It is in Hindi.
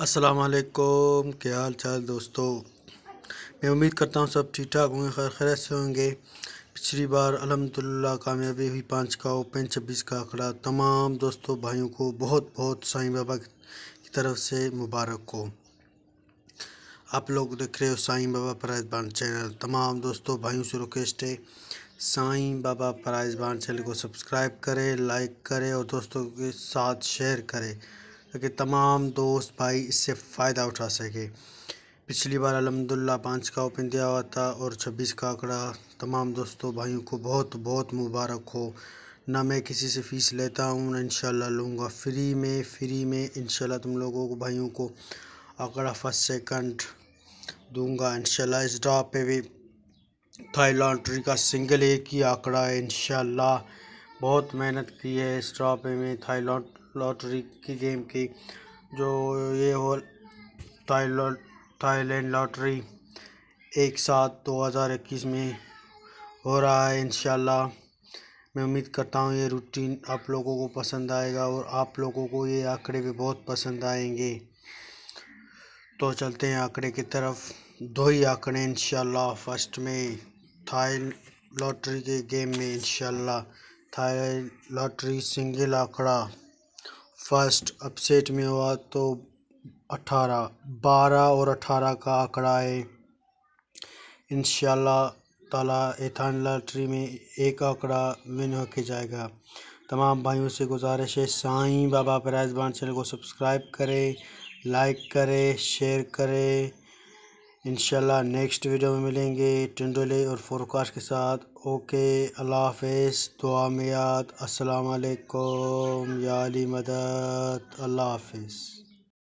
असलकुम क्या हाल चाल दोस्तों मैं उम्मीद करता हूँ सब ठीक ठाक होंगे खैर खैर से होंगे पिछली बार अलहमदिल्ला कामयाबी हुई पाँच का ओपन छब्बीस का आंकड़ा तमाम दोस्तों भाइयों को बहुत बहुत साईं बाबा की तरफ से मुबारक हो आप लोग देख रहे हो साईं बाबा प्राइज बान चैनल तमाम दोस्तों भाइयों से रिक्वेस्ट है साईं बाबा प्राइज बान चैनल को सब्सक्राइब करें लाइक करें और दोस्तों के साथ शेयर करें ताकि तमाम दोस्त भाई इससे फ़ायदा उठा सके पिछली बार अलहमदिल्ला पाँच का ओपन दिया हुआ था और छब्बीस का आंकड़ा तमाम दोस्तों भाइयों को बहुत बहुत मुबारक हो ना मैं किसी से फ़ीस लेता हूँ ना इनशाला लूँगा फ्री में फ्री में इन तुम लोगों को भाइयों को आंकड़ा फर्स्ट सेकंड दूंगा इन इस ड्रा पे भी थाई लॉन्ड्री का सिंगल एक ही आंकड़ा है इन बहुत मेहनत की है इस ड्रा पे में थाई लॉटरी की गेम की जो ये हो थाईलैंड लॉटरी एक सात दो हज़ार इक्कीस में हो रहा है इनशाला मैं उम्मीद करता हूँ ये रूटीन आप लोगों को पसंद आएगा और आप लोगों को ये आंकड़े भी बहुत पसंद आएंगे तो चलते हैं आंकड़े की तरफ दो ही आंकड़े इन फर्स्ट में थाई लॉटरी के गेम में इन थाई लॉटरी सिंगल आंकड़ा फर्स्ट अपसेट में हुआ तो अठारह बारह और अठारह का आंकड़ा है इन ताला एथान लॉटरी में एक आंकड़ा विन होके जाएगा तमाम भाइयों से गुजारिश है साईं बाबा प्राइज चैनल को सब्सक्राइब करें लाइक करें शेयर करें इंशाल्लाह नेक्स्ट वीडियो में मिलेंगे टंडोले और फोरकास्ट के साथ ओके अल्लाह हाफिज दुआ में याद असलकुम या अली मदद अल्लाह हाफिज़